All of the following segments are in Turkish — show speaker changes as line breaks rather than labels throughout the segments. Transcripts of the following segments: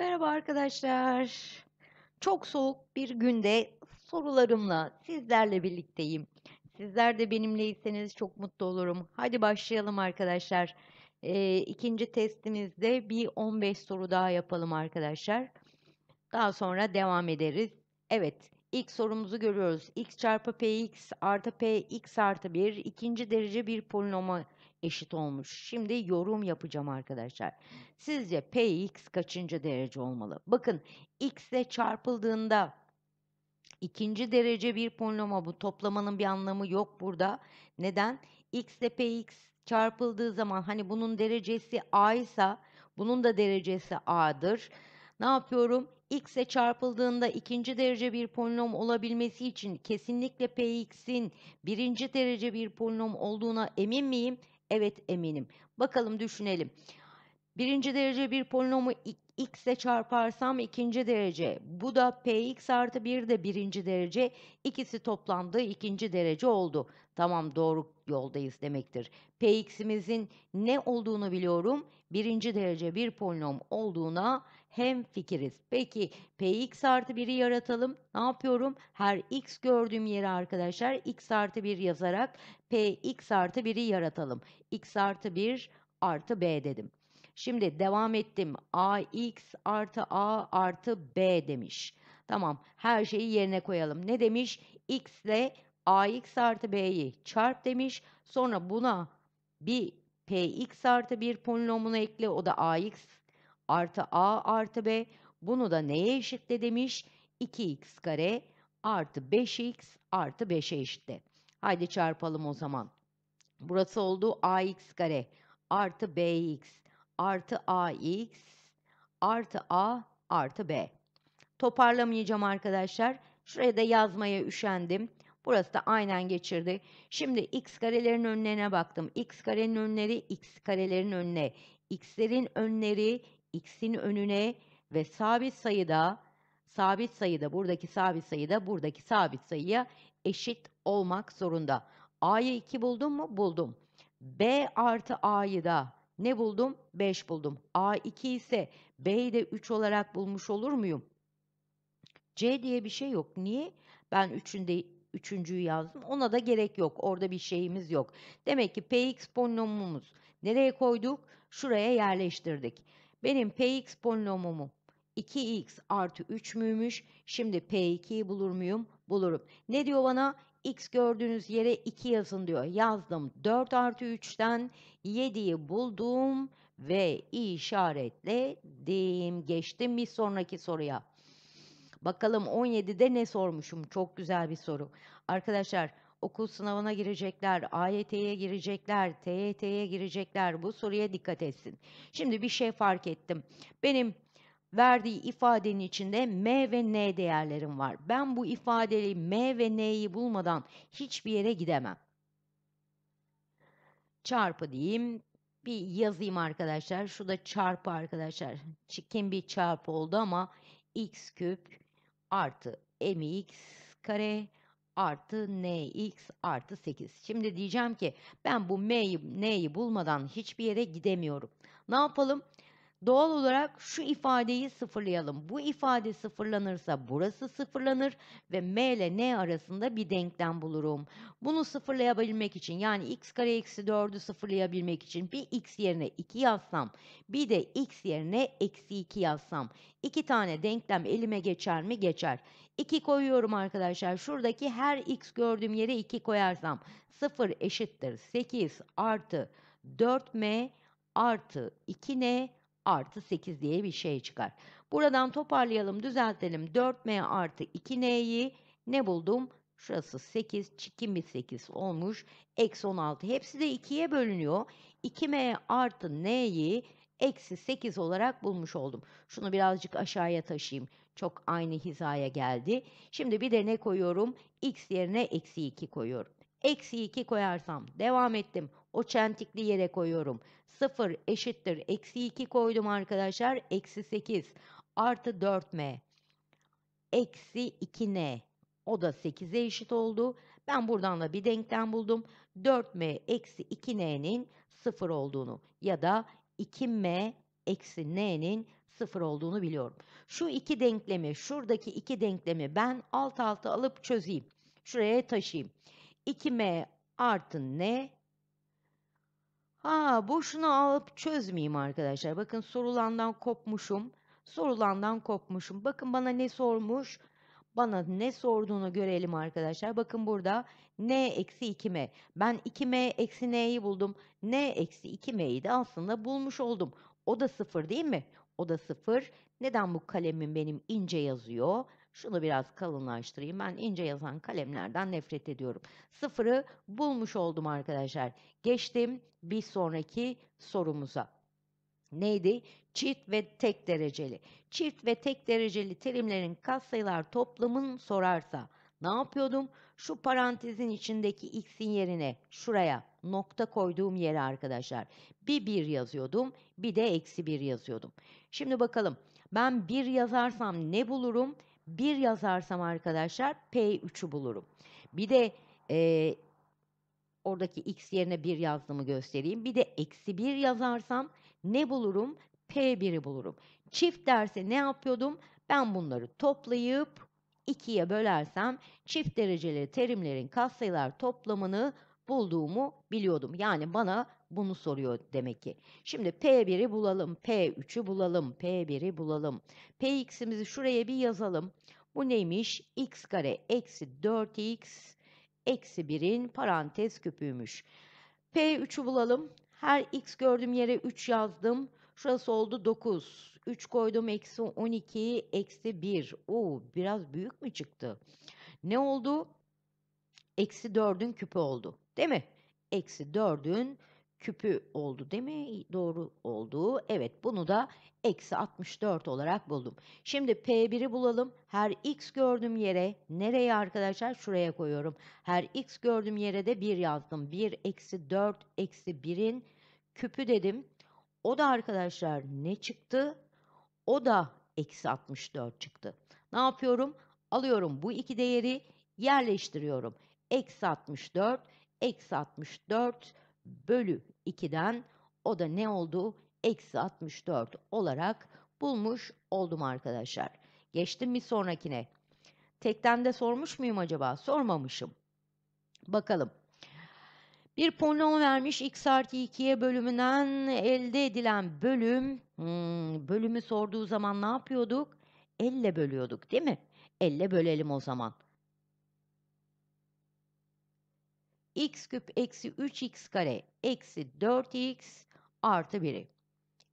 Merhaba arkadaşlar. Çok soğuk bir günde sorularımla sizlerle birlikteyim. Sizler de benimleyseniz çok mutlu olurum. Hadi başlayalım arkadaşlar. Ee, ikinci testimizde bir 15 soru daha yapalım arkadaşlar. Daha sonra devam ederiz. Evet ilk sorumuzu görüyoruz. x çarpı px artı px artı 1 ikinci derece bir polinoma eşit olmuş. Şimdi yorum yapacağım arkadaşlar. Sizce Px kaçıncı derece olmalı? Bakın x ile çarpıldığında ikinci derece bir polinoma bu. Toplamanın bir anlamı yok burada. Neden? x ile Px çarpıldığı zaman hani bunun derecesi a ise bunun da derecesi a'dır. Ne yapıyorum? X ile çarpıldığında ikinci derece bir polinom olabilmesi için kesinlikle px'in birinci derece bir polinom olduğuna emin miyim? Evet eminim. Bakalım düşünelim. Birinci derece bir polinomu x ile çarparsam ikinci derece. Bu da px artı 1 de birinci derece. İkisi toplandığı ikinci derece oldu. Tamam doğru yoldayız demektir. px'imizin ne olduğunu biliyorum. Birinci derece bir polinom olduğuna hem fikiriz. Peki px artı 1'i yaratalım. Ne yapıyorum? Her x gördüğüm yere arkadaşlar x artı 1 yazarak px artı 1'i yaratalım. x artı 1 artı b dedim. Şimdi devam ettim. ax artı a artı b demiş. Tamam her şeyi yerine koyalım. Ne demiş? x ile ax artı b'yi çarp demiş. Sonra buna bir px artı bir polinomunu ekle. O da ax artı a artı b bunu da neye eşitle demiş? 2x kare artı 5x artı 5'e eşitle. Haydi çarpalım o zaman. Burası oldu ax kare artı bx artı ax artı a artı b. Toparlamayacağım arkadaşlar. Şuraya da yazmaya üşendim. Burası da aynen geçirdi. Şimdi x karelerin önlerine baktım. x karenin önleri x karelerin önüne. x'lerin önleri x'in önüne ve sabit sayıda sabit sayıda buradaki sabit sayıda buradaki sabit sayıya eşit olmak zorunda. A'yı 2 buldum mu? Buldum. B artı A'yı da ne buldum? 5 buldum. A 2 ise B'yi de 3 olarak bulmuş olur muyum? C diye bir şey yok. Niye? Ben 3'ün de üçüncüyü yazdım. Ona da gerek yok. Orada bir şeyimiz yok. Demek ki Px polinomumuz nereye koyduk? Şuraya yerleştirdik. Benim px polinomumu 2x artı 3 müymüş? Şimdi p2'yi bulur muyum? Bulurum. Ne diyor bana? x gördüğünüz yere 2 yazın diyor. Yazdım 4 artı 3'ten 7'yi buldum ve işaretledim. Geçtim bir sonraki soruya. Bakalım 17'de ne sormuşum? Çok güzel bir soru. Arkadaşlar okul sınavına girecekler, AYT'ye girecekler, TYT'ye girecekler. Bu soruya dikkat etsin. Şimdi bir şey fark ettim. Benim verdiği ifadenin içinde M ve N değerlerim var. Ben bu ifadeli M ve N'yi bulmadan hiçbir yere gidemem. Çarpı diyeyim. Bir yazayım arkadaşlar. Şu da çarpı arkadaşlar. Çikin bir çarpı oldu ama x küp artı mx kare artı nx artı 8. Şimdi diyeceğim ki ben bu m'yi n'yi bulmadan hiçbir yere gidemiyorum. Ne yapalım? Doğal olarak şu ifadeyi sıfırlayalım. Bu ifade sıfırlanırsa burası sıfırlanır ve m ile n arasında bir denklem bulurum. Bunu sıfırlayabilmek için yani x kare eksi 4'ü sıfırlayabilmek için bir x yerine 2 yazsam bir de x yerine eksi 2 yazsam iki tane denklem elime geçer mi? Geçer. 2 koyuyorum arkadaşlar. Şuradaki her x gördüğüm yere 2 koyarsam 0 eşittir 8 artı 4m artı 2n artı 8 diye bir şey çıkar. Buradan toparlayalım, düzeltelim. 4m artı 2n'yi ne buldum? Şurası 8, çikim bir 8 olmuş. Eksi 16. Hepsi de 2'ye bölünüyor. 2m artı n'yi eksi 8 olarak bulmuş oldum. Şunu birazcık aşağıya taşıyayım. Çok aynı hizaya geldi. Şimdi bir de ne koyuyorum? x yerine eksi 2 koyuyorum. Eksi 2 koyarsam devam ettim. O çentikli yere koyuyorum. 0 eşittir. Eksi 2 koydum arkadaşlar. Eksi 8 artı 4m. Eksi 2n. O da 8'e eşit oldu. Ben buradan da bir denklem buldum. 4m eksi 2n'nin 0 olduğunu ya da 2m eksi n'nin 0 olduğunu biliyorum. Şu iki denklemi, şuradaki iki denklemi ben alt alta alıp çözeyim. Şuraya taşıyayım. 2m artı n Ha boşuna alıp çözmeyeyim arkadaşlar. Bakın sorulandan kopmuşum. Sorulandan kopmuşum. Bakın bana ne sormuş? Bana ne sorduğunu görelim arkadaşlar. Bakın burada n eksi 2m. Ben 2m eksi n'yi buldum. n eksi 2m'yi de aslında bulmuş oldum. O da sıfır değil mi? O da sıfır. Neden bu kalemim benim ince yazıyor? Şunu biraz kalınlaştırayım. Ben ince yazan kalemlerden nefret ediyorum. Sıfırı bulmuş oldum arkadaşlar. Geçtim bir sonraki sorumuza. Neydi? Çift ve tek dereceli. Çift ve tek dereceli terimlerin katsayılar toplamın sorarsa ne yapıyordum? Şu parantezin içindeki x'in yerine şuraya nokta koyduğum yere arkadaşlar bir bir yazıyordum bir de eksi bir yazıyordum. Şimdi bakalım ben bir yazarsam ne bulurum? 1 yazarsam arkadaşlar P3'ü bulurum. Bir de e, oradaki x yerine 1 yazdığımı göstereyim. Bir de eksi 1 yazarsam ne bulurum? P1'i bulurum. Çift derse ne yapıyordum? Ben bunları toplayıp 2'ye bölersem çift dereceli terimlerin katsayılar toplamını bulduğumu biliyordum. Yani bana bunu soruyor demek ki. Şimdi P1'i bulalım, P3'ü bulalım, P1'i bulalım. Px'imizi şuraya bir yazalım. Bu neymiş? x kare eksi 4x eksi 1'in parantez küpüymüş. P3'ü bulalım. Her x gördüğüm yere 3 yazdım. Şurası oldu 9. 3 koydum eksi 12 eksi 1. Oo biraz büyük mü çıktı? Ne oldu? Eksi 4'ün küpü oldu. Değil mi? Eksi 4'ün küpü oldu değil mi? Doğru oldu. Evet bunu da eksi 64 olarak buldum. Şimdi P1'i bulalım. Her x gördüğüm yere nereye arkadaşlar? Şuraya koyuyorum. Her x gördüğüm yere de 1 yazdım. 1 eksi 4 eksi 1'in küpü dedim. O da arkadaşlar ne çıktı? O da eksi 64 çıktı. Ne yapıyorum? Alıyorum bu iki değeri yerleştiriyorum. Eksi 64, eksi 64 bölü 2'den o da ne oldu? Eksi 64 olarak bulmuş oldum arkadaşlar. Geçtim bir sonrakine. Tekten de sormuş muyum acaba? Sormamışım. Bakalım. Bir polinom vermiş x artı 2'ye bölümünden elde edilen bölüm, hmm, bölümü sorduğu zaman ne yapıyorduk? Elle bölüyorduk değil mi? Elle bölelim o zaman. x küp eksi 3x kare eksi 4x artı 1'i.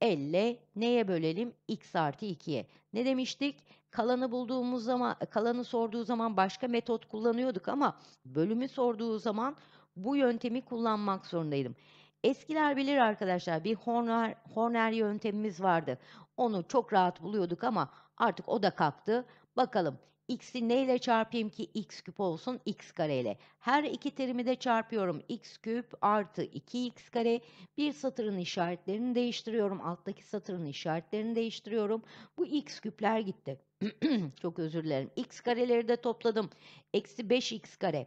50 neye bölelim? x artı 2'ye. Ne demiştik? Kalanı bulduğumuz zaman, kalanı sorduğu zaman başka metot kullanıyorduk ama bölümü sorduğu zaman bu yöntemi kullanmak zorundaydım. Eskiler bilir arkadaşlar bir Horner, Horner yöntemimiz vardı. Onu çok rahat buluyorduk ama artık o da kalktı. Bakalım x'i neyle çarpayım ki x küp olsun x kareyle. Her iki terimi de çarpıyorum. x küp artı 2x kare. Bir satırın işaretlerini değiştiriyorum. Alttaki satırın işaretlerini değiştiriyorum. Bu x küpler gitti. Çok özür dilerim. x kareleri de topladım. Eksi 5x kare.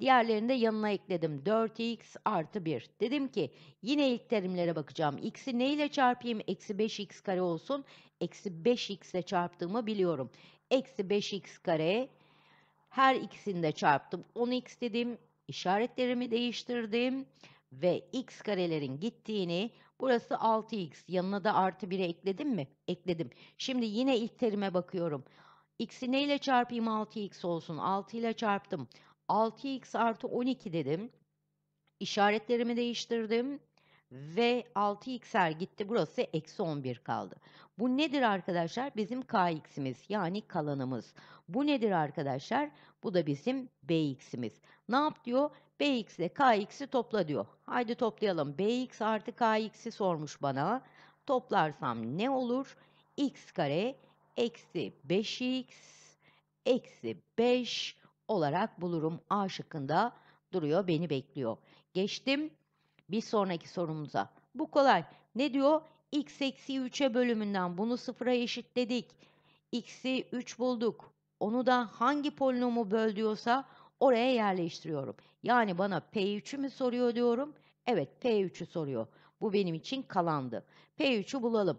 Diğerlerini de yanına ekledim. 4x artı 1. Dedim ki yine ilk terimlere bakacağım. x'i neyle çarpayım? Eksi 5x kare olsun. Eksi 5x ile çarptığımı biliyorum. Eksi 5x kare. Her ikisini de çarptım. 10x dedim. İşaretlerimi değiştirdim. Ve x karelerin gittiğini burası 6x. Yanına da artı 1'e ekledim mi? Ekledim. Şimdi yine ilk terime bakıyorum. X'i neyle çarpayım 6x olsun? 6 ile çarptım. 6x artı 12 dedim. İşaretlerimi değiştirdim ve 6x'er gitti burası eksi 11 kaldı. Bu nedir arkadaşlar? Bizim kx'imiz yani kalanımız. Bu nedir arkadaşlar? Bu da bizim bx'imiz. Ne yap diyor? bx ile kx'i topla diyor. Haydi toplayalım. bx artı kx'i sormuş bana. Toplarsam ne olur? x kare eksi 5x eksi 5 olarak bulurum. A şıkkında duruyor beni bekliyor. Geçtim bir sonraki sorumuza. Bu kolay. Ne diyor? x eksi 3'e bölümünden bunu sıfıra eşitledik. x'i 3 bulduk. Onu da hangi polinomu böl diyorsa oraya yerleştiriyorum. Yani bana P3'ü mü soruyor diyorum. Evet P3'ü soruyor. Bu benim için kalandı. P3'ü bulalım.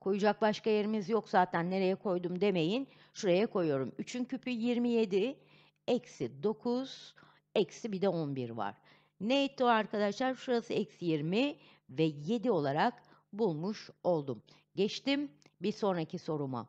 Koyacak başka yerimiz yok zaten nereye koydum demeyin. Şuraya koyuyorum. 3'ün küpü 27, eksi 9, eksi bir de 11 var. Ne etti arkadaşlar? Şurası eksi 20 ve 7 olarak bulmuş oldum. Geçtim bir sonraki soruma.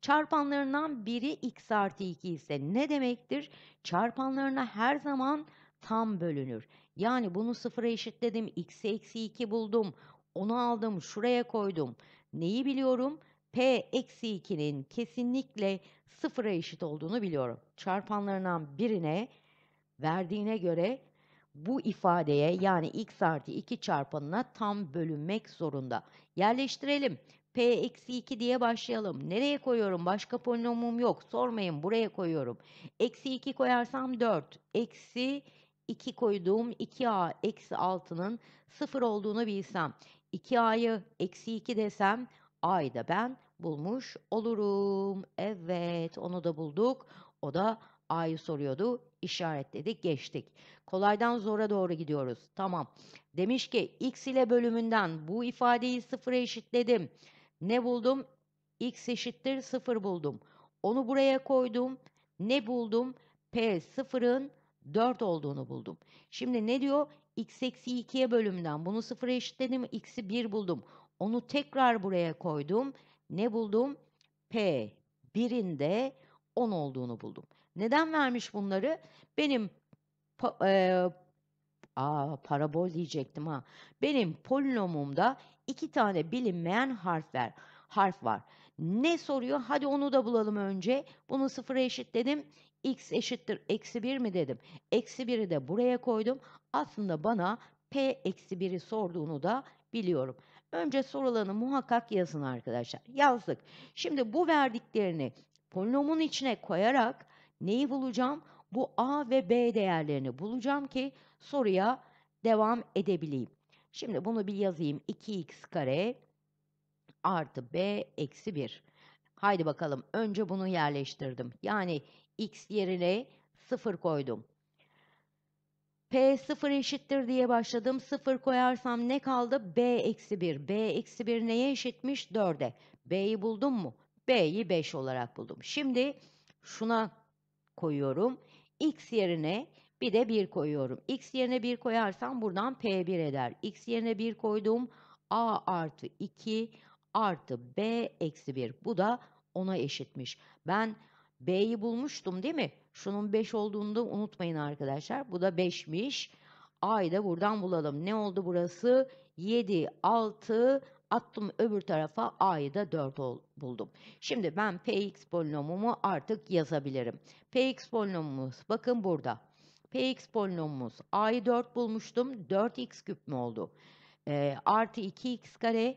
Çarpanlarından biri x artı 2 ise ne demektir? Çarpanlarına her zaman tam bölünür. Yani bunu sıfıra eşitledim, x eksi 2 buldum, onu aldım, şuraya koydum. Neyi biliyorum? P eksi 2'nin kesinlikle sıfıra eşit olduğunu biliyorum. Çarpanlarından birine verdiğine göre bu ifadeye yani x artı 2 çarpanına tam bölünmek zorunda. Yerleştirelim. P eksi 2 diye başlayalım. Nereye koyuyorum? Başka polinomum yok. Sormayın buraya koyuyorum. Eksi 2 koyarsam 4. Eksi 2 koyduğum 2a eksi 6'nın 0 olduğunu bilsem. 2a'yı eksi 2 desem a'yı da ben bulmuş olurum. Evet onu da bulduk. O da A'yı soruyordu. İşaretledi. Geçtik. Kolaydan zora doğru gidiyoruz. Tamam. Demiş ki x ile bölümünden bu ifadeyi sıfıra eşitledim. Ne buldum? x eşittir sıfır buldum. Onu buraya koydum. Ne buldum? P sıfırın 4 olduğunu buldum. Şimdi ne diyor? x eksi 2'ye bölümden bunu sıfıra eşitledim. x'i 1 buldum. Onu tekrar buraya koydum. Ne buldum? P birinde 10 olduğunu buldum. Neden vermiş bunları? Benim pa, e, aa, parabol diyecektim ha. Benim polinomumda iki tane bilinmeyen harf Harf var. Ne soruyor? Hadi onu da bulalım önce. Bunu sıfıra eşitledim. X eşittir eksi bir mi dedim. Eksi biri de buraya koydum. Aslında bana P eksi 1'i sorduğunu da biliyorum. Önce sorulanı muhakkak yazın arkadaşlar. Yazdık. Şimdi bu verdiklerini polinomun içine koyarak Neyi bulacağım? Bu A ve B değerlerini bulacağım ki soruya devam edebileyim. Şimdi bunu bir yazayım. 2x kare artı b eksi 1. Haydi bakalım. Önce bunu yerleştirdim. Yani x yerine 0 koydum. P 0 eşittir diye başladım. 0 koyarsam ne kaldı? B eksi 1. B eksi 1 neye eşitmiş? 4'e. B'yi buldum mu? B'yi 5 olarak buldum. Şimdi şuna koyuyorum. X yerine bir de 1 koyuyorum. X yerine 1 koyarsam buradan P1 eder. X yerine 1 koydum. A artı 2 artı B eksi 1. Bu da 10'a eşitmiş. Ben B'yi bulmuştum değil mi? Şunun 5 olduğunu da unutmayın arkadaşlar. Bu da 5'miş. A'yı da buradan bulalım. Ne oldu burası? 7, 6, attım öbür tarafa a'yı da 4 buldum. Şimdi ben px polinomumu artık yazabilirim. px polinomumuz bakın burada. px polinomumuz a'yı 4 bulmuştum. 4x küp mü oldu? E, artı 2x kare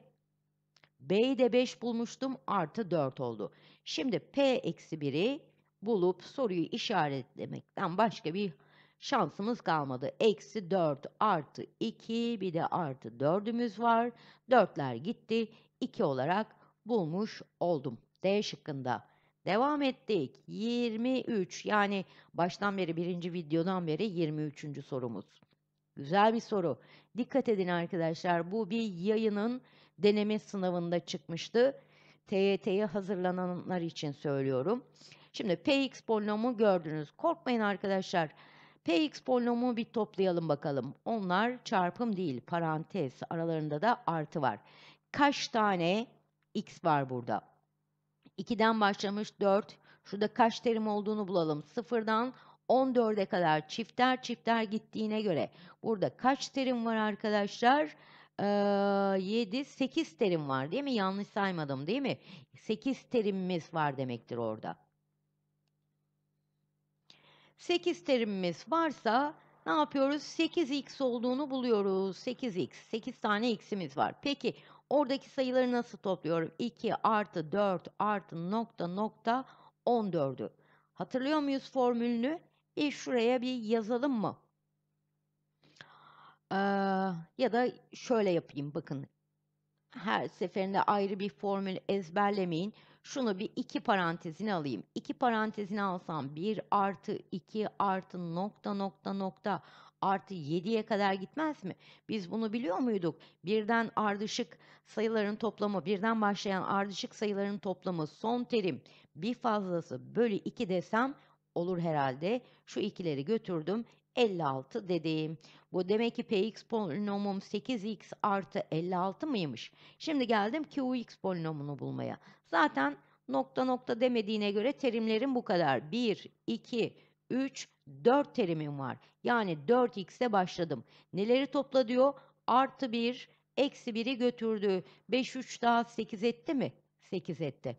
b'yi de 5 bulmuştum. Artı 4 oldu. Şimdi p eksi 1'i bulup soruyu işaretlemekten başka bir şansımız kalmadı. Eksi 4 artı 2 bir de artı 4'ümüz var. 4'ler gitti. 2 olarak bulmuş oldum. D şıkkında. Devam ettik. 23 yani baştan beri birinci videodan beri 23. sorumuz. Güzel bir soru. Dikkat edin arkadaşlar bu bir yayının deneme sınavında çıkmıştı. TYT'ye hazırlananlar için söylüyorum. Şimdi Px polinomu gördünüz. Korkmayın arkadaşlar. Arkadaşlar Px polinomu bir toplayalım bakalım. Onlar çarpım değil parantez aralarında da artı var. Kaç tane x var burada? 2'den başlamış 4. Şurada kaç terim olduğunu bulalım. 0'dan 14'e kadar çifter çifter gittiğine göre burada kaç terim var arkadaşlar? Ee, 7, 8 terim var değil mi? Yanlış saymadım değil mi? 8 terimimiz var demektir orada. 8 terimimiz varsa ne yapıyoruz? 8x olduğunu buluyoruz. 8x. 8 tane x'imiz var. Peki oradaki sayıları nasıl topluyorum? 2 artı 4 artı nokta nokta 14'ü. Hatırlıyor muyuz formülünü? E şuraya bir yazalım mı? Ee, ya da şöyle yapayım bakın. Her seferinde ayrı bir formül ezberlemeyin şunu bir iki parantezine alayım. İki parantezine alsam 1 artı 2 artı nokta nokta nokta artı 7'ye kadar gitmez mi? Biz bunu biliyor muyduk? Birden ardışık sayıların toplamı, birden başlayan ardışık sayıların toplamı son terim bir fazlası bölü 2 desem olur herhalde. Şu ikileri götürdüm. 56 dediğim Bu demek ki px polinomum 8x artı 56 mıymış? Şimdi geldim qx polinomunu bulmaya. Zaten nokta nokta demediğine göre terimlerim bu kadar. 1, 2, 3, 4 terimim var. Yani 4x'e başladım. Neleri topla diyor? Artı 1, eksi 1'i götürdü. 5, 3 daha 8 etti mi? 8 etti.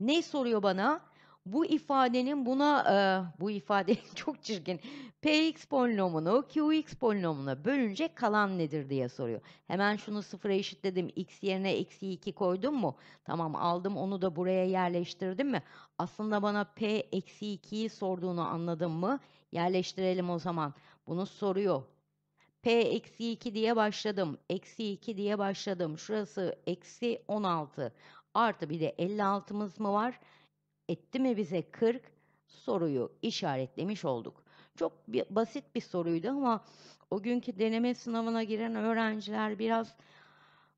Ne soruyor bana? Bu ifadenin buna e, bu ifade çok çirkin. Px polinomunu Qx polinomuna bölünce kalan nedir diye soruyor. Hemen şunu sıfıra eşitledim. X yerine eksi 2 koydum mu? Tamam aldım onu da buraya yerleştirdim mi? Aslında bana P eksi 2'yi sorduğunu anladım mı? Yerleştirelim o zaman. Bunu soruyor. P eksi 2 diye başladım. Eksi 2 diye başladım. Şurası eksi 16. Artı bir de 56'mız mı var? etti mi bize 40 soruyu işaretlemiş olduk. Çok bir, basit bir soruydu ama o günkü deneme sınavına giren öğrenciler biraz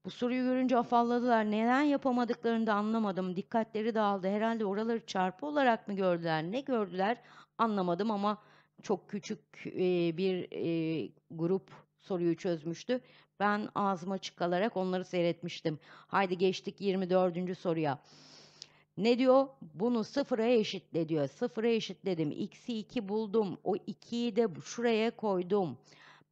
bu soruyu görünce afalladılar. Neden yapamadıklarını da anlamadım. Dikkatleri dağıldı. Herhalde oraları çarpı olarak mı gördüler? Ne gördüler? Anlamadım ama çok küçük e, bir e, grup soruyu çözmüştü. Ben ağzıma çıkalarak onları seyretmiştim. Haydi geçtik 24. soruya. Ne diyor? Bunu sıfıra eşitle diyor. Sıfıra eşitledim. X'i 2 buldum. O 2'yi de şuraya koydum.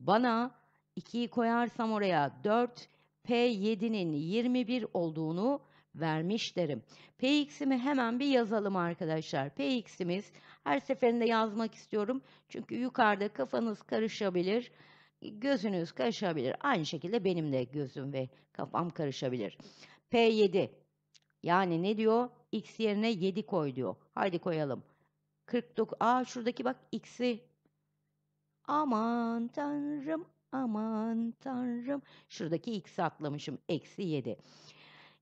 Bana 2'yi koyarsam oraya 4 P7'nin 21 olduğunu vermiş derim. Px'imi hemen bir yazalım arkadaşlar. Px'imiz her seferinde yazmak istiyorum. Çünkü yukarıda kafanız karışabilir. Gözünüz karışabilir. Aynı şekilde benim de gözüm ve kafam karışabilir. P7 yani ne diyor? X yerine 7 koy diyor. Haydi koyalım. 49. Aa şuradaki bak X'i. Aman tanrım aman tanrım. Şuradaki X'i atlamışım. Eksi 7.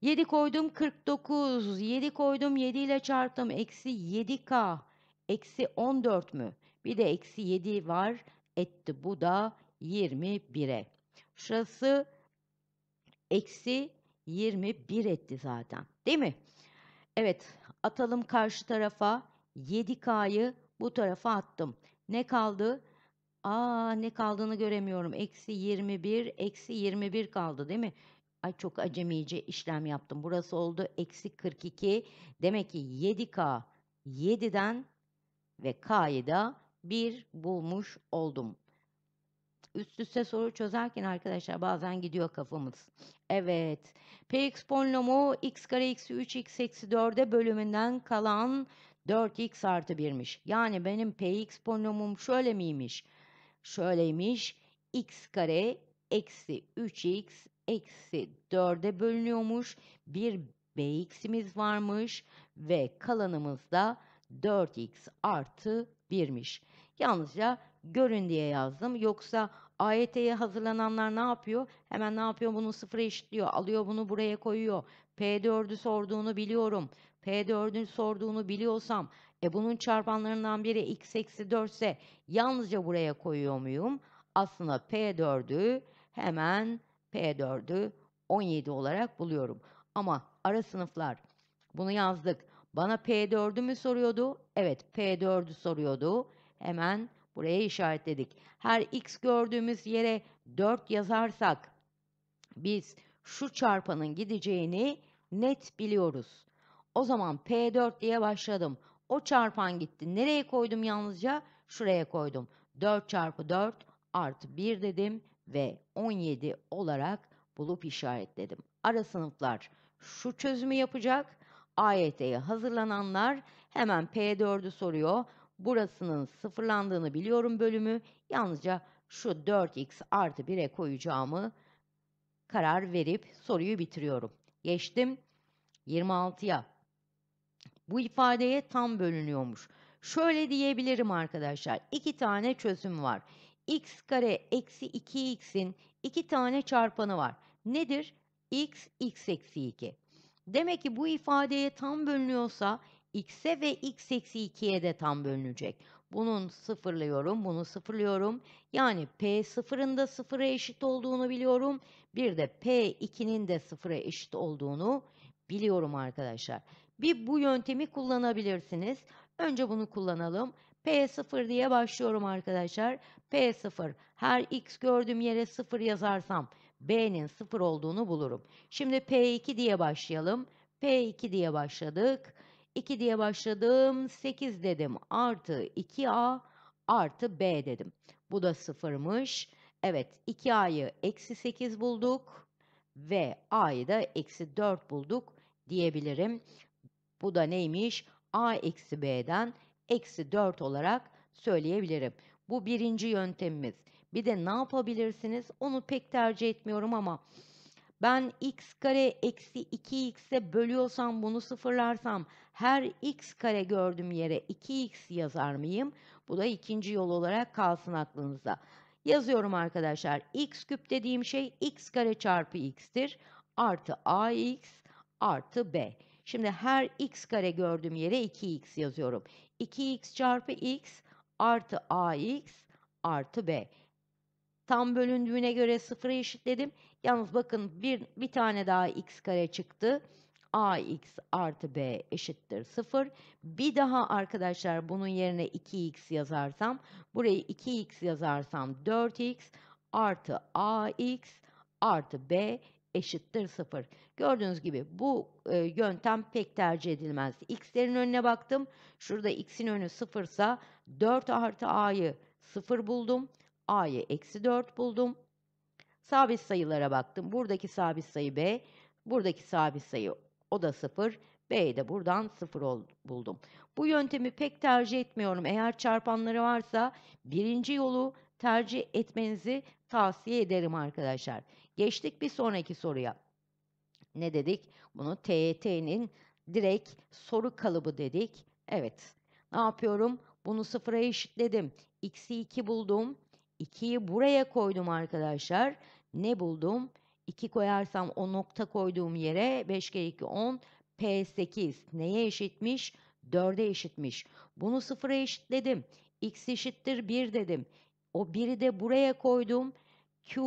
7 koydum 49. 7 koydum 7 ile çarptım. Eksi 7K. Eksi 14 mü? Bir de eksi 7 var. Etti bu da 21'e. Şurası eksi 21 etti zaten. Değil mi? Evet atalım karşı tarafa 7K'yı bu tarafa attım. Ne kaldı? Aa ne kaldığını göremiyorum. Eksi 21, eksi 21 kaldı değil mi? Ay çok acemice işlem yaptım. Burası oldu eksi 42. Demek ki 7K 7'den ve K'yı da 1 bulmuş oldum üst üste soru çözerken arkadaşlar bazen gidiyor kafamız. Evet. Px polinomu x kare eksi 3 x eksi 4'e bölümünden kalan 4x artı 1'miş. Yani benim px polinomum şöyle miymiş? Şöyleymiş. x kare eksi 3x eksi 4'e bölünüyormuş. Bir bx'imiz varmış ve kalanımız da 4x artı 1'miş. Yalnızca görün diye yazdım. Yoksa AYT'ye hazırlananlar ne yapıyor? Hemen ne yapıyor? Bunu sıfıra eşitliyor. Alıyor bunu buraya koyuyor. P4'ü sorduğunu biliyorum. P4'ün sorduğunu biliyorsam e bunun çarpanlarından biri x eksi 4 ise yalnızca buraya koyuyor muyum? Aslında P4'ü hemen P4'ü 17 olarak buluyorum. Ama ara sınıflar bunu yazdık. Bana P4'ü mü soruyordu? Evet P4'ü soruyordu. Hemen Buraya işaretledik. Her x gördüğümüz yere 4 yazarsak biz şu çarpanın gideceğini net biliyoruz. O zaman P4 diye başladım. O çarpan gitti. Nereye koydum yalnızca? Şuraya koydum. 4 çarpı 4 artı 1 dedim ve 17 olarak bulup işaretledim. Ara sınıflar şu çözümü yapacak. AYT'ye hazırlananlar hemen P4'ü soruyor burasının sıfırlandığını biliyorum bölümü. Yalnızca şu 4x artı 1'e koyacağımı karar verip soruyu bitiriyorum. Geçtim 26'ya. Bu ifadeye tam bölünüyormuş. Şöyle diyebilirim arkadaşlar. İki tane çözüm var. x kare eksi 2x'in iki tane çarpanı var. Nedir? x, x eksi 2. Demek ki bu ifadeye tam bölünüyorsa x'e ve x eksi 2'ye de tam bölünecek. Bunun sıfırlıyorum, bunu sıfırlıyorum. Yani p sıfırın da sıfıra eşit olduğunu biliyorum. Bir de p 2'nin de sıfıra eşit olduğunu biliyorum arkadaşlar. Bir bu yöntemi kullanabilirsiniz. Önce bunu kullanalım. P0 diye başlıyorum arkadaşlar. P0 her x gördüğüm yere 0 yazarsam B'nin 0 olduğunu bulurum. Şimdi P2 diye başlayalım. P2 diye başladık. 2 diye başladım. 8 dedim. Artı 2A artı B dedim. Bu da sıfırmış. Evet 2A'yı eksi 8 bulduk. Ve A'yı da eksi 4 bulduk diyebilirim. Bu da neymiş? A eksi B'den eksi 4 olarak söyleyebilirim. Bu birinci yöntemimiz. Bir de ne yapabilirsiniz? Onu pek tercih etmiyorum ama ben x kare eksi 2x'e bölüyorsam bunu sıfırlarsam her x kare gördüğüm yere 2x yazar mıyım? Bu da ikinci yol olarak kalsın aklınızda. Yazıyorum arkadaşlar. x küp dediğim şey x kare çarpı x'tir. Artı ax artı b. Şimdi her x kare gördüğüm yere 2x yazıyorum. 2x çarpı x artı ax artı b. Tam bölündüğüne göre sıfıra eşitledim. Yalnız bakın bir, bir tane daha x kare çıktı. ax artı b eşittir 0. Bir daha arkadaşlar bunun yerine 2x yazarsam, burayı 2x yazarsam 4x artı ax artı b eşittir 0. Gördüğünüz gibi bu e, yöntem pek tercih edilmez. X'lerin önüne baktım. Şurada x'in önü 0 ise 4 artı a'yı 0 buldum. a'yı eksi 4 buldum. Sabit sayılara baktım. Buradaki sabit sayı B, buradaki sabit sayı o da 0. B'yi de buradan 0 buldum. Bu yöntemi pek tercih etmiyorum. Eğer çarpanları varsa birinci yolu tercih etmenizi tavsiye ederim arkadaşlar. Geçtik bir sonraki soruya. Ne dedik? Bunu TYT'nin direkt soru kalıbı dedik. Evet. Ne yapıyorum? Bunu sıfıra eşitledim. X'i 2 buldum. 2'yi buraya koydum arkadaşlar. Ne buldum? 2 koyarsam o nokta koyduğum yere 5 kere 2 10 P8 neye eşitmiş? 4'e eşitmiş. Bunu 0'a eşitledim. X eşittir 1 dedim. O 1'i de buraya koydum. Q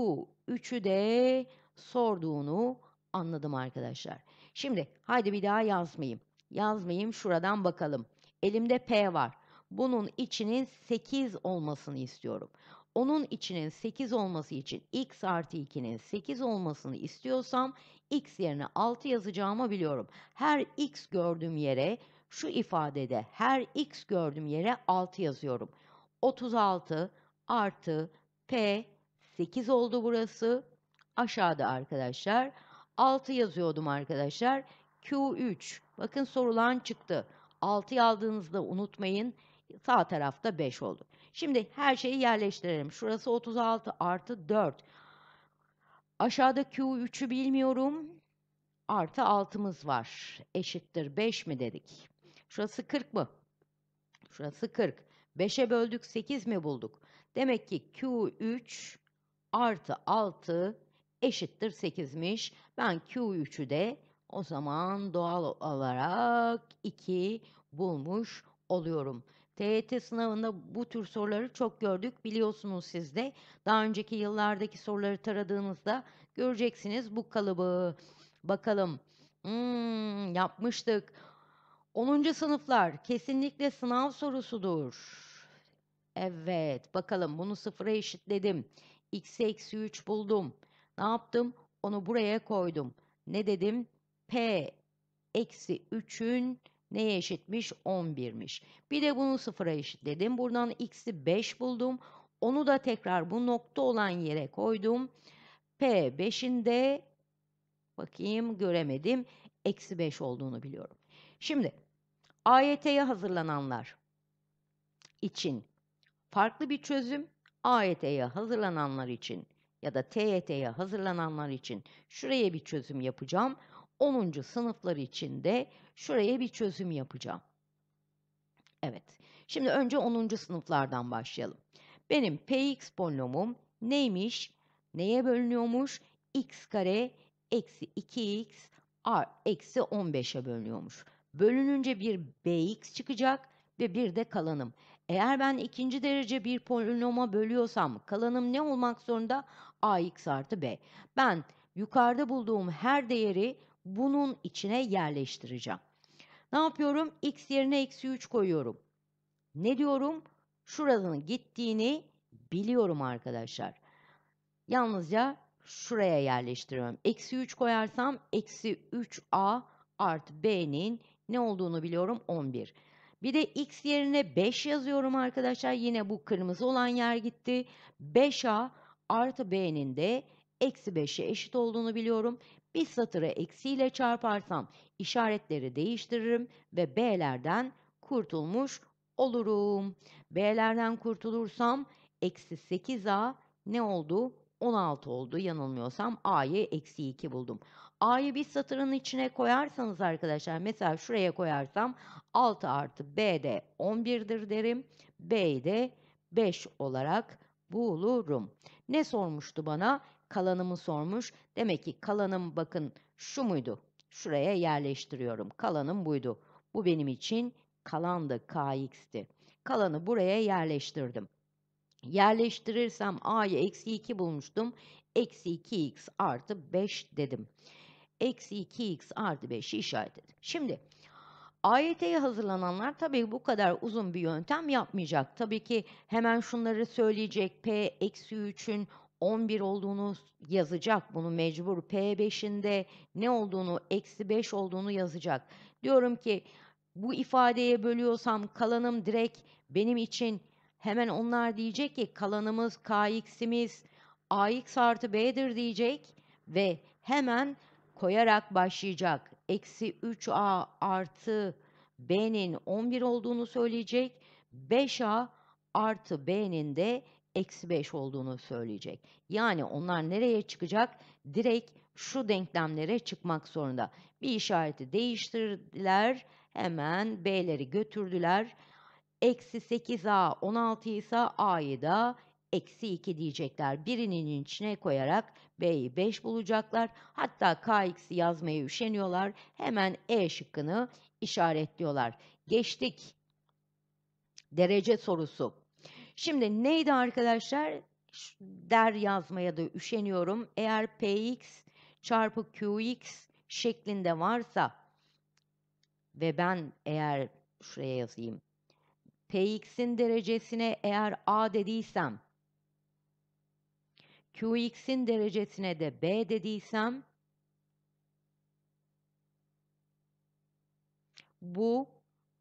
3'ü de sorduğunu anladım arkadaşlar. Şimdi haydi bir daha yazmayayım. Yazmayayım şuradan bakalım. Elimde P var. Bunun içinin 8 olmasını istiyorum onun içinin 8 olması için x artı 2'nin 8 olmasını istiyorsam x yerine 6 yazacağımı biliyorum. Her x gördüğüm yere şu ifadede her x gördüğüm yere 6 yazıyorum. 36 artı p 8 oldu burası. Aşağıda arkadaşlar 6 yazıyordum arkadaşlar. Q3 bakın sorulan çıktı. 6 aldığınızda unutmayın Sağ tarafta 5 oldu. Şimdi her şeyi yerleştirelim. Şurası 36 artı 4. Aşağıda Q3'ü bilmiyorum. Artı 6'mız var. Eşittir 5 mi dedik? Şurası 40 mı? Şurası 40. 5'e böldük 8 mi bulduk? Demek ki Q3 artı 6 eşittir 8'miş. Ben Q3'ü de o zaman doğal olarak 2 bulmuş oluyorum. TYT e sınavında bu tür soruları çok gördük. Biliyorsunuz siz de daha önceki yıllardaki soruları taradığınızda göreceksiniz bu kalıbı. Bakalım. Hmm, yapmıştık. 10. sınıflar kesinlikle sınav sorusudur. Evet bakalım bunu sıfıra eşitledim. X eksi 3 buldum. Ne yaptım? Onu buraya koydum. Ne dedim? P eksi 3'ün Neye eşitmiş? 11'miş. Bir de bunu sıfıra eşitledim. Buradan x'i 5 buldum. Onu da tekrar bu nokta olan yere koydum. P5'in de bakayım göremedim. Eksi 5 olduğunu biliyorum. Şimdi AYT'ye hazırlananlar için farklı bir çözüm. AYT'ye hazırlananlar için ya da TYT'ye hazırlananlar için şuraya bir çözüm yapacağım. 10. sınıflar için de şuraya bir çözüm yapacağım. Evet. Şimdi önce 10. sınıflardan başlayalım. Benim px polinomum neymiş? Neye bölünüyormuş? x kare eksi 2x eksi 15'e bölünüyormuş. Bölününce bir bx çıkacak ve bir de kalanım. Eğer ben ikinci derece bir polinoma bölüyorsam kalanım ne olmak zorunda? ax artı b. Ben yukarıda bulduğum her değeri bunun içine yerleştireceğim. Ne yapıyorum? X yerine eksi 3 koyuyorum. Ne diyorum? Şuradan gittiğini biliyorum arkadaşlar. Yalnızca şuraya yerleştiriyorum. Eksi 3 koyarsam eksi 3a artı b'nin ne olduğunu biliyorum 11. Bir de x yerine 5 yazıyorum arkadaşlar. Yine bu kırmızı olan yer gitti. 5a artı b'nin de eksi 5'e eşit olduğunu biliyorum bir satırı eksiyle çarparsam işaretleri değiştiririm ve B'lerden kurtulmuş olurum. B'lerden kurtulursam eksi 8A ne oldu? 16 oldu yanılmıyorsam A'yı eksi 2 buldum. A'yı bir satırın içine koyarsanız arkadaşlar mesela şuraya koyarsam 6 artı B de 11'dir derim. B'yi de 5 olarak bulurum. Ne sormuştu bana? kalanımı sormuş. Demek ki kalanım bakın şu muydu? Şuraya yerleştiriyorum. Kalanım buydu. Bu benim için kalandı kx'ti. Kalanı buraya yerleştirdim. Yerleştirirsem a'yı eksi 2 bulmuştum. Eksi 2x artı 5 dedim. Eksi 2x artı 5'i işaret ettim. Şimdi AYT'ye hazırlananlar tabii bu kadar uzun bir yöntem yapmayacak. Tabii ki hemen şunları söyleyecek. P eksi 3'ün 11 olduğunu yazacak bunu mecbur P5'inde ne olduğunu eksi 5 olduğunu yazacak. Diyorum ki bu ifadeye bölüyorsam kalanım direkt benim için hemen onlar diyecek ki kalanımız kx'imiz ax artı b'dir diyecek ve hemen koyarak başlayacak. Eksi 3a artı b'nin 11 olduğunu söyleyecek. 5a artı b'nin de eksi 5 olduğunu söyleyecek. Yani onlar nereye çıkacak? Direkt şu denklemlere çıkmak zorunda. Bir işareti değiştirdiler. Hemen B'leri götürdüler. Eksi 8A 16 ise A'yı da eksi 2 diyecekler. Birinin içine koyarak B'yi 5 bulacaklar. Hatta KX'i yazmaya üşeniyorlar. Hemen E şıkkını işaretliyorlar. Geçtik. Derece sorusu. Şimdi neydi arkadaşlar? Der yazmaya da üşeniyorum. Eğer px çarpı qx şeklinde varsa ve ben eğer şuraya yazayım. px'in derecesine eğer a dediysem qx'in derecesine de b dediysem bu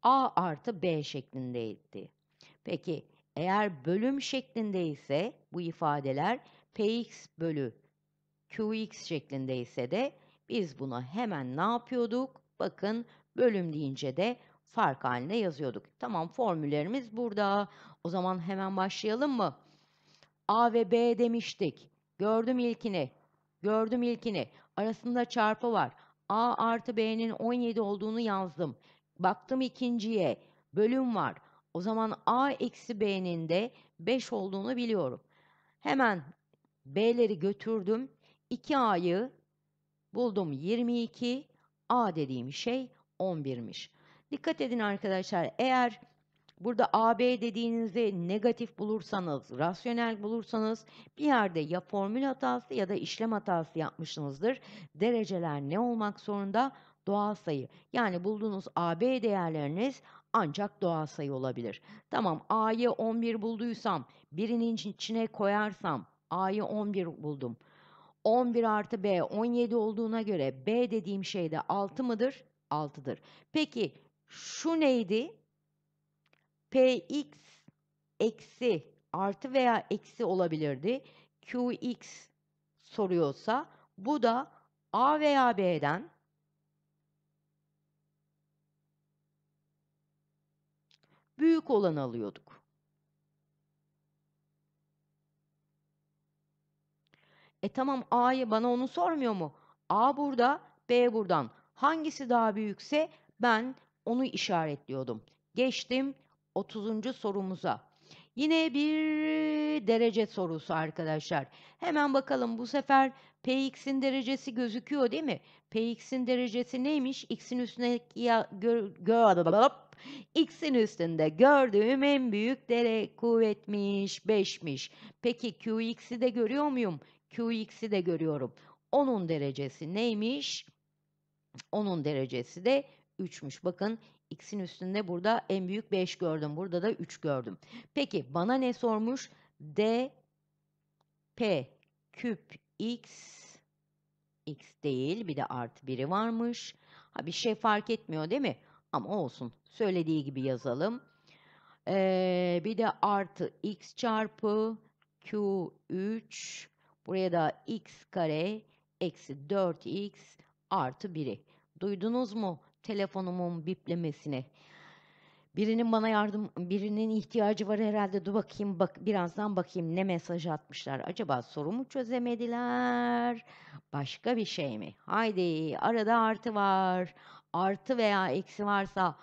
a artı b şeklindeydi. Peki eğer bölüm şeklinde ise bu ifadeler px bölü qx şeklinde ise de biz buna hemen ne yapıyorduk? Bakın bölüm deyince de fark haline yazıyorduk. Tamam formüllerimiz burada. O zaman hemen başlayalım mı? A ve B demiştik. Gördüm ilkini. Gördüm ilkini. Arasında çarpı var. A artı B'nin 17 olduğunu yazdım. Baktım ikinciye. Bölüm var. O zaman A eksi B'nin de 5 olduğunu biliyorum. Hemen B'leri götürdüm. 2A'yı buldum 22. A dediğim şey 11'miş. Dikkat edin arkadaşlar eğer burada AB dediğinizi negatif bulursanız, rasyonel bulursanız bir yerde ya formül hatası ya da işlem hatası yapmışsınızdır. Dereceler ne olmak zorunda? Doğal sayı. Yani bulduğunuz AB değerleriniz ancak doğal sayı olabilir. Tamam A'yı 11 bulduysam, birinin içine koyarsam A'yı 11 buldum. 11 artı B 17 olduğuna göre B dediğim şey de 6 mıdır? 6'dır. Peki şu neydi? Px eksi artı veya eksi olabilirdi. Qx soruyorsa bu da A veya B'den Büyük olanı alıyorduk. E tamam A'yı bana onu sormuyor mu? A burada, B buradan. Hangisi daha büyükse ben onu işaretliyordum. Geçtim 30. sorumuza. Yine bir derece sorusu arkadaşlar. Hemen bakalım bu sefer Px'in derecesi gözüküyor değil mi? Px'in derecesi neymiş? X'in üstüne gö, gö, gö X'in üstünde gördüğüm en büyük dere kuvvetmiş 5'miş. Peki Qx'i de görüyor muyum? Qx'i de görüyorum. Onun derecesi neymiş? Onun derecesi de 3'müş. Bakın x'in üstünde burada en büyük 5 gördüm. Burada da 3 gördüm. Peki bana ne sormuş? D P küp x x değil bir de artı biri varmış. Ha bir şey fark etmiyor değil mi? Ama olsun. Söylediği gibi yazalım. Ee, bir de artı x çarpı q3 buraya da x kare eksi 4x artı 1'i. Duydunuz mu telefonumun biplemesini? Birinin bana yardım, birinin ihtiyacı var herhalde. Dur bakayım, bak birazdan bakayım ne mesaj atmışlar. Acaba soru mu çözemediler? Başka bir şey mi? Haydi arada artı var artı veya eksi varsa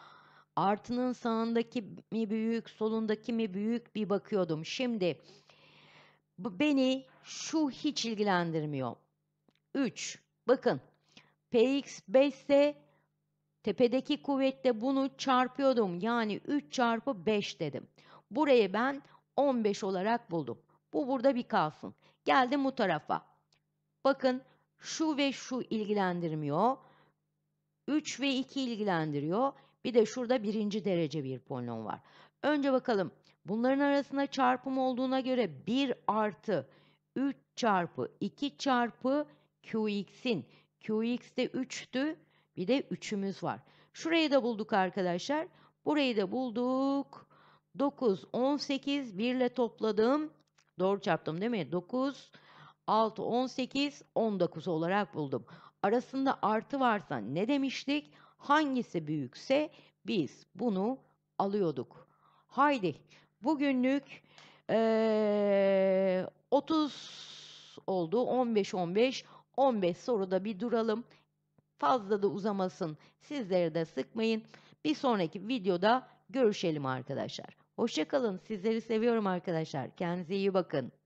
artının sağındaki mi büyük, solundaki mi büyük bir bakıyordum. Şimdi beni şu hiç ilgilendirmiyor. 3. Bakın Px 5 ise tepedeki kuvvette bunu çarpıyordum. Yani 3 çarpı 5 dedim. Burayı ben 15 olarak buldum. Bu burada bir kalsın. Geldim bu tarafa. Bakın şu ve şu ilgilendirmiyor. 3 ve 2 ilgilendiriyor. Bir de şurada birinci derece bir polinom var. Önce bakalım bunların arasında çarpım olduğuna göre 1 artı 3 çarpı 2 çarpı qx'in. qx'de 3'tü bir de 3'ümüz var. Şurayı da bulduk arkadaşlar. Burayı da bulduk. 9, 18, 1 ile topladım. Doğru çarptım değil mi? 9, 6, 18, 19 olarak buldum arasında artı varsa ne demiştik? Hangisi büyükse biz bunu alıyorduk. Haydi bugünlük ee, 30 oldu 15-15 15 soruda bir duralım. Fazla da uzamasın. Sizleri de sıkmayın. Bir sonraki videoda görüşelim arkadaşlar. Hoşçakalın. Sizleri seviyorum arkadaşlar. Kendinize iyi bakın.